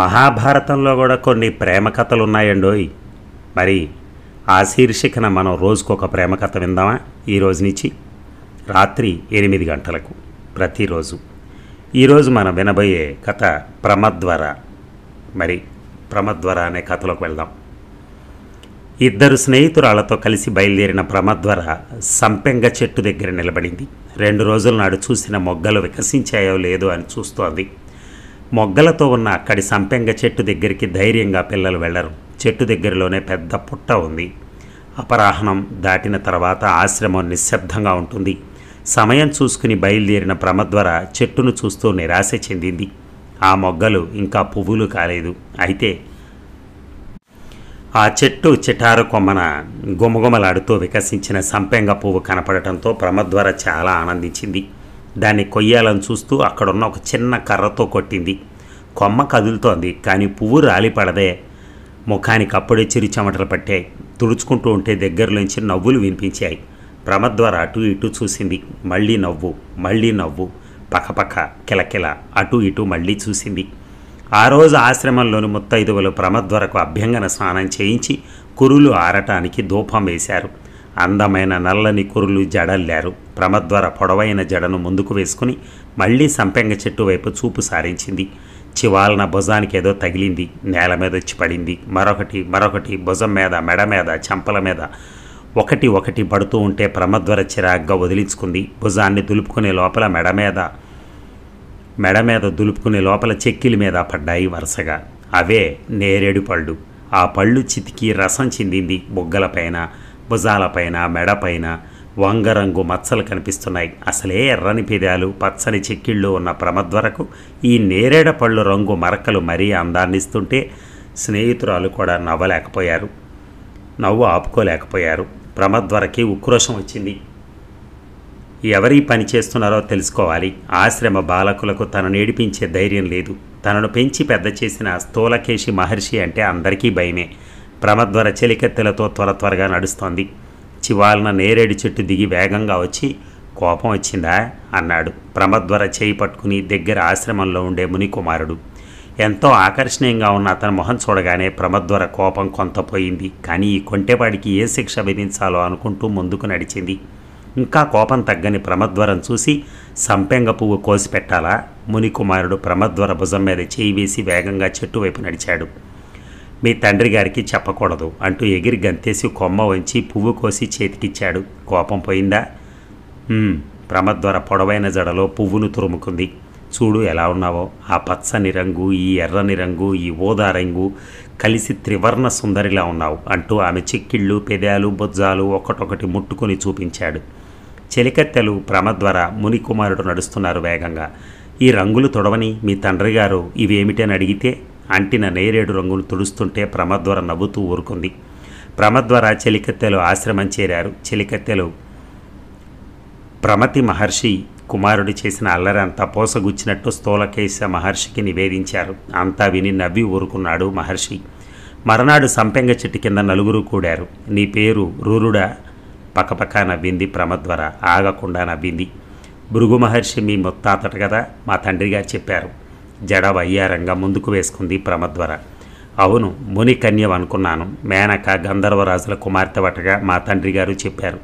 మహాభారతంలో కూడా కొన్ని ప్రేమ కథలు ఉన్నాయండోయ్ మరి ఆ శీర్షికన మనం రోజుకొక ప్రేమ కథ విందామా ఈరోజు నుంచి రాత్రి ఎనిమిది గంటలకు ప్రతిరోజు ఈరోజు మనం వినబోయే కథ ప్రమద్వర మరి ప్రమద్వర అనే కథలోకి వెళ్దాం ఇద్దరు స్నేహితురాలతో కలిసి బయలుదేరిన ప్రమద్వర సంపెంగ చెట్టు దగ్గర నిలబడింది రెండు రోజుల నాడు చూసిన మొగ్గలు వికసించాయో లేదో అని చూస్తోంది మొగ్గలతో ఉన్న అక్కడి సంపెంగ చెట్టు దగ్గరికి ధైర్యంగా పిల్లలు వెళ్లరు చెట్టు దగ్గరలోనే పెద్ద పుట్ట ఉంది అపరాహనం దాటిన తర్వాత ఆశ్రమం నిశ్శబ్దంగా ఉంటుంది సమయం చూసుకుని బయలుదేరిన ప్రమద్వర చెట్టును చూస్తూ నిరాశ చెందింది ఆ మొగ్గలు ఇంకా పువ్వులు కాలేదు అయితే ఆ చెట్టు చిటారు కొమ్మన గుమగుమలాడుతూ వికసించిన సంపెంగ పువ్వు కనపడటంతో ప్రమద్వార చాలా ఆనందించింది దాన్ని కొయ్యాలని చూస్తూ అక్కడున్న ఒక చిన్న కర్రతో కొట్టింది కొమ్మ కదులుతోంది కానీ పువ్వు రాలిపడదే ముఖానికి అప్పుడే చిరు చెమటలు పట్టాయి తుడుచుకుంటూ ఉంటే దగ్గరలోంచి నవ్వులు వినిపించాయి ప్రమద్వార అటు ఇటు చూసింది మళ్ళీ నవ్వు మళ్ళీ నవ్వు పక్కపక్క కిలకిల అటు ఇటు మళ్ళీ చూసింది ఆ రోజు ఆశ్రమంలోని ముత్తైదువులు ప్రమద్వరకు అభ్యంగన స్నానం చేయించి కురులు ఆరటానికి ధూపం వేశారు అందమైన నల్లని కురులు జడల్లారు ప్రమద్వర పొడవైన జడను ముందుకు వేసుకుని మళ్లీ సంపెంగ చెట్టు వైపు చూపు సారించింది చివాలన భుజానికి ఏదో తగిలింది నేల మీద వచ్చి పడింది మరొకటి మరొకటి భుజం మీద మెడ మీద చెంపల మీద ఒకటి ఒకటి పడుతూ ఉంటే ప్రమద్వర చిరాగ్గా వదిలించుకుంది భుజాన్ని దులుపుకునే లోపల మెడ మీద మెడ మీద దులుపుకునే లోపల చెక్కిల మీద పడ్డాయి వరుసగా అవే నేరేడు పళ్ళు ఆ పళ్ళు చితికి రసం చెందింది బొగ్గలపైన భుజాలపైన మెడపైన వంగరంగు మచ్చలు కనిపిస్తున్నాయి అసలే ఎర్రని పిదాలు పచ్చని చిక్కిళ్ళు ఉన్న ప్రమద్వరకు ఈ నేరేడ పళ్ళు రంగు మరకలు మరీ అందాన్నిస్తుంటే స్నేహితురాలు కూడా నవ్వలేకపోయారు నవ్వు ఆపుకోలేకపోయారు ప్రమద్వరకి ఉక్రోషం వచ్చింది ఎవరి పని చేస్తున్నారో తెలుసుకోవాలి ఆశ్రమ బాలకులకు తనను ఏడిపించే ధైర్యం లేదు తనను పెంచి పెద్ద చేసిన స్థూలకేశి మహర్షి అంటే అందరికీ భయమే ప్రమద్వర చెలికత్తెలతో త్వర త్వరగా నడుస్తోంది చివాలన నేరేడు చెట్టు దిగి వేగంగా వచ్చి కోపం వచ్చిందా అన్నాడు ప్రమద్వర చేయి పట్టుకుని దగ్గర ఆశ్రమంలో ఉండే మునికుమారుడు ఎంతో ఆకర్షణీయంగా ఉన్న అతని మొహం చూడగానే ప్రమద్వర కోపం కొంత పోయింది కానీ ఈ కొంటేపాడికి ఏ శిక్ష విధించాలో అనుకుంటూ ముందుకు నడిచింది ఇంకా కోపం తగ్గని ప్రమద్వరం చూసి సంపెంగ పువ్వు కోసి పెట్టాలా మునికుమారుడు ప్రమద్వర భుజం మీద చేయి వేసి వేగంగా చెట్టు వైపు నడిచాడు మీ తండ్రి గారికి చెప్పకూడదు అంటూ ఎగిరి గంతేసి కొమ్మ వంచి పువ్వు కోసి చేతికిచ్చాడు కోపం పోయిందా ప్రమద్వర పొడవైన జడలో పువ్వును తురుముకుంది చూడు ఎలా ఉన్నావో ఆ పచ్చని రంగు ఈ ఎర్రని రంగు ఈ ఓదా రంగు కలిసి త్రివర్ణ సుందరిలా ఉన్నావు అంటూ ఆమె చిక్కిళ్ళు పెదాలు బొజ్జాలు ఒకటొకటి ముట్టుకొని చూపించాడు చెలికత్తెలు ప్రమద్వర మునికుమారుడు నడుస్తున్నారు వేగంగా ఈ రంగులు తొడవని మీ తండ్రి గారు ఇవేమిటని అడిగితే అంటిన నేరేడు రంగును తుడుస్తుంటే ప్రమద్వర నవ్వుతూ ఊరుకుంది ప్రమద్వర చెలికత్తెలు ఆశ్రమం చేరారు చెలికత్తెలు ప్రమతి మహర్షి కుమారుడు చేసిన అల్లరంత పోసగుచ్చినట్టు స్థూలకేశ మహర్షికి నివేదించారు అంతా విని నవ్వి ఊరుకున్నాడు మహర్షి మరనాడు సంపెంగ చెట్టు కింద నలుగురు కూడారు నీ పేరు రూరుడ పక్కపక్క నవ్వింది ప్రమద్వర ఆగకుండా నవ్వింది భృగు మహర్షి మీ ముత్తాతట కదా మా తండ్రిగా చెప్పారు జడ వయ్యారంగా ముందుకు వేసుకుంది ప్రమద్వర అవును మునికన్యం అనుకున్నాను మేనక గంధర్వరాజుల వటగా మా తండ్రి గారు చెప్పారు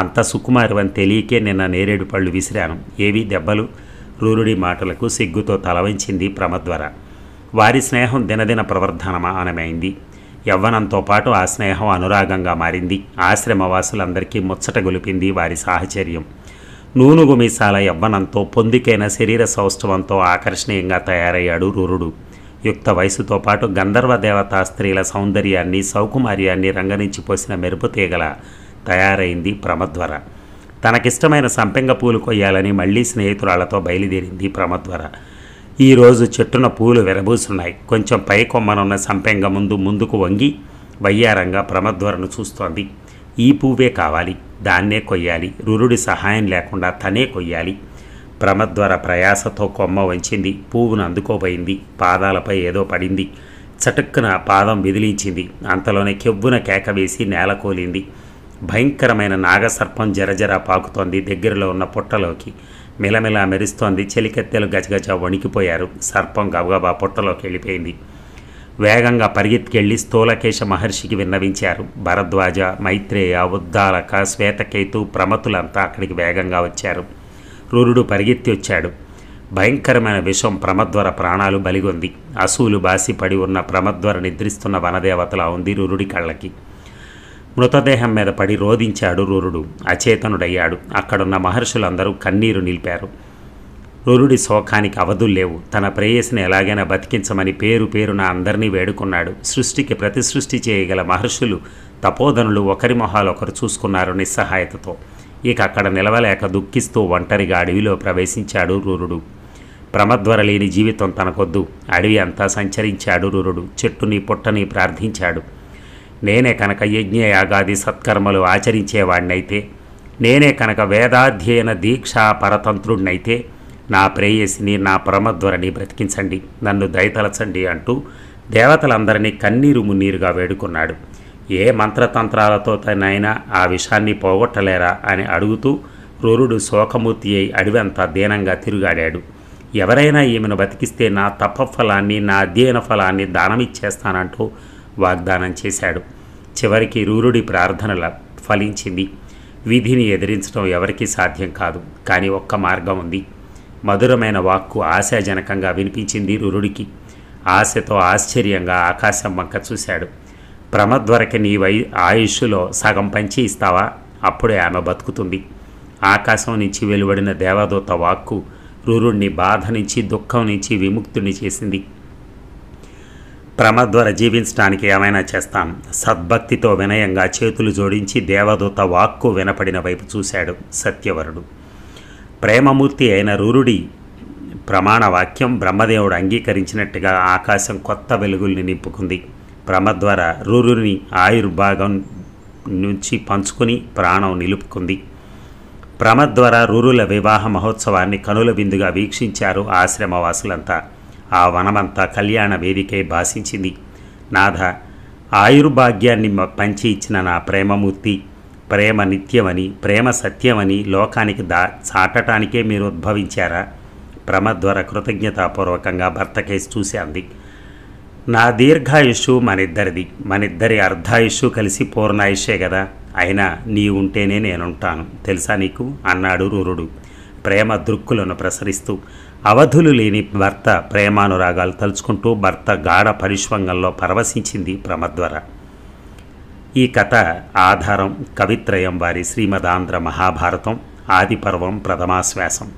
అంత సుకుమారు అని తెలియకే నిన్న నేరేడు పళ్ళు విసిరాను ఏవి దెబ్బలు రూరుడి మాటలకు సిగ్గుతో తలవించింది ప్రమద్వర వారి స్నేహం దినదిన అనమైంది యవ్వనంతో పాటు ఆ స్నేహం అనురాగంగా మారింది ఆశ్రమవాసులందరికీ ముచ్చట గొలిపింది వారి సాహచర్యం నూనుగు మీసాల యవ్వనంతో పొందికైన శరీర సౌష్ఠవంతో ఆకర్షణీయంగా తయారయ్యాడు రూరుడు యుక్త వయసుతో పాటు గంధర్వ దేవతా స్త్రీల సౌందర్యాన్ని సౌకుమార్యాన్ని రంగనించి పోసిన మెరుపు తీగల తయారైంది ప్రమద్వర తనకిష్టమైన సంపెంగ పూలు కొయ్యాలని మళ్లీ స్నేహితురాలతో బయలుదేరింది ప్రమద్వర ఈరోజు చెట్టున పూలు విరబూసున్నాయి కొంచెం పై కొమ్మనున్న సంపెంగ ముందు ముందుకు వంగి వయ్యారంగా ప్రమధ్వరను చూస్తోంది ఈ పువ్వే కావాలి దాన్నే కొయ్యాలి రురుడి సహాయం లేకుండా తనే కొయ్యాలి ప్రమద్వార ప్రయాసతో కొమ్మ వంచింది పువ్వును అందుకోబోయింది పాదాలపై ఏదో పడింది చటుక్కున పాదం విదిలించింది అంతలోనే కెవ్వున కేక వేసి నేలకూలింది భయంకరమైన నాగసర్పం జరజర పాకుతోంది దగ్గరలో ఉన్న పుట్టలోకి మెలమెల మెరుస్తోంది చెలికత్తెలు గజగజ వణికిపోయారు సర్పం గబగబా పుట్టలోకి వెళ్ళిపోయింది వేగంగా పరిగెత్తికెళ్లి స్థూలకేశ మహర్షికి విన్నవించారు భరద్వాజ మైత్రేయ ఉద్దాలక శ్వేతకేతు ప్రమతులంతా అక్కడికి వేగంగా వచ్చారు రూరుడు పరిగెత్తి వచ్చాడు భయంకరమైన విషం ప్రమద్వర ప్రాణాలు బలిగొంది అసూలు బాసిపడి ఉన్న ప్రమద్వర నిద్రిస్తున్న వనదేవతలా ఉంది రురుడి కళ్ళకి మృతదేహం మీద పడి రోధించాడు రూరుడు అచేతనుడయ్యాడు అక్కడున్న మహర్షులందరూ కన్నీరు నిలిపారు రురుడి శోకానికి అవధులు లేవు తన ప్రేయసిని ఎలాగైనా బతికించమని పేరు పేరున అందరినీ వేడుకున్నాడు సృష్టికి ప్రతి సృష్టి చేయగల మహర్షులు తపోధనులు ఒకరి మొహాలు ఒకరు చూసుకున్నారు నిస్సహాయతతో ఇక అక్కడ నిలవలేక దుఃఖిస్తూ ఒంటరిగా అడవిలో ప్రవేశించాడు రూరుడు ప్రమద్వరలేని జీవితం తనకొద్దు అడవి అంతా సంచరించాడు రురుడు చెట్టుని పుట్టని ప్రార్థించాడు నేనే కనుక యజ్ఞయాగాది సత్కర్మలు ఆచరించేవాణ్ణైతే నేనే కనుక వేదాధ్యయన దీక్షా పరతంత్రుణ్ణైతే నా ప్రేయసిని నా పరమధ్వరని బ్రతికించండి నన్ను దయతలచండి అంటూ దేవతలందరినీ కన్నీరు మున్నీరుగా వేడుకున్నాడు ఏ మంత్రతంత్రాలతో తనైనా ఆ విషాన్ని పోగొట్టలేరా అని అడుగుతూ రురుడు శోకమూర్తి అయి అడివంతా దీనంగా తిరుగాడాడు ఎవరైనా ఈమెను బతికిస్తే నా తప్ప ఫలాన్ని నా అధ్యయన ఫలాన్ని దానమిచ్చేస్తానంటూ వాగ్దానం చేశాడు చివరికి రూరుడి ప్రార్థనల ఫలించింది విధిని ఎదిరించడం ఎవరికీ సాధ్యం కాదు కానీ ఒక్క మార్గం ఉంది మధురమైన వాక్కు ఆశాజనకంగా వినిపించింది రురుడికి ఆశతో ఆశ్చర్యంగా ఆకాశం వంక చూశాడు ప్రమద్వరకి నీ వై ఆయుష్లో సగం పంచి ఇస్తావా అప్పుడే ఆమె బతుకుతుంది ఆకాశం నుంచి వెలువడిన దేవదూత వాక్కు రురుణ్ణి బాధ నుంచి దుఃఖం నుంచి విముక్తుని చేసింది ప్రమద్వర జీవించడానికి ఏమైనా చేస్తాం సద్భక్తితో వినయంగా చేతులు జోడించి దేవదూత వాక్కు వినపడిన వైపు చూశాడు సత్యవరుడు ప్రేమమూర్తి అయిన రూరుడి ప్రమాణ వాక్యం బ్రహ్మదేవుడు అంగీకరించినట్టుగా ఆకాశం కొత్త వెలుగుల్ని నింపుకుంది బ్రహ్మ ద్వారా రూరుని ఆయుర్భాగం నుంచి పంచుకుని ప్రాణం నిలుపుకుంది ప్రమ ద్వారా రూరుల వివాహ మహోత్సవాన్ని కనుల విందుగా వీక్షించారు ఆశ్రమవాసులంతా ఆ వనమంతా కళ్యాణ వేదికై భాషించింది నాథ ఆయుర్భాగ్యాన్ని పంచి ఇచ్చిన నా ప్రేమమూర్తి ప్రేమ నిత్యమని ప్రేమ సత్యమని లోకానికి దా చాటటానికే మీరు ఉద్భవించారా ద్వార కృతజ్ఞతాపూర్వకంగా కేసు చూసి అంది నా దీర్ఘాయుషు మనిద్దరిది మనిద్దరి అర్ధాయుషు కలిసి పూర్ణాయుషే కదా అయినా నీ ఉంటేనే నేనుంటాను తెలుసా నీకు అన్నాడు రురుడు ప్రేమ దృక్కులను ప్రసరిస్తూ అవధులు లేని భర్త ప్రేమానురాగాలు తలుచుకుంటూ భర్త గాఢ పరిశ్వంగంలో పరవశించింది ప్రమద్వారా ఈ కథ ఆధారం కవిత్రయం వారి శ్రీమదాంధ్ర మహాభారతం ఆదిపర్వం ప్రథమాశ్వాసం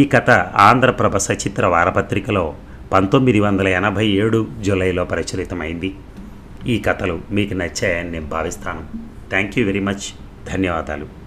ఈ కథ ఆంధ్రప్రభ సచిత్ర వారపత్రికలో పంతొమ్మిది వందల ఎనభై ఏడు జూలైలో ప్రచురితమైంది ఈ కథలు మీకు నచ్చాయని నేను భావిస్తాను థ్యాంక్ యూ వెరీ మచ్ ధన్యవాదాలు